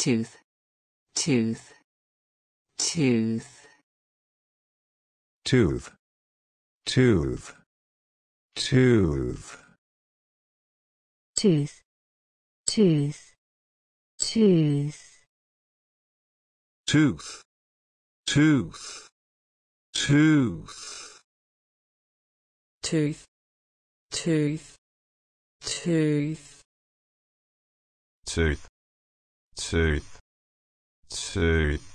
tooth tooth tooth tooth tooth tooth tooth tooth tooth tooth tooth tooth tooth tooth tooth tooth tooth tooth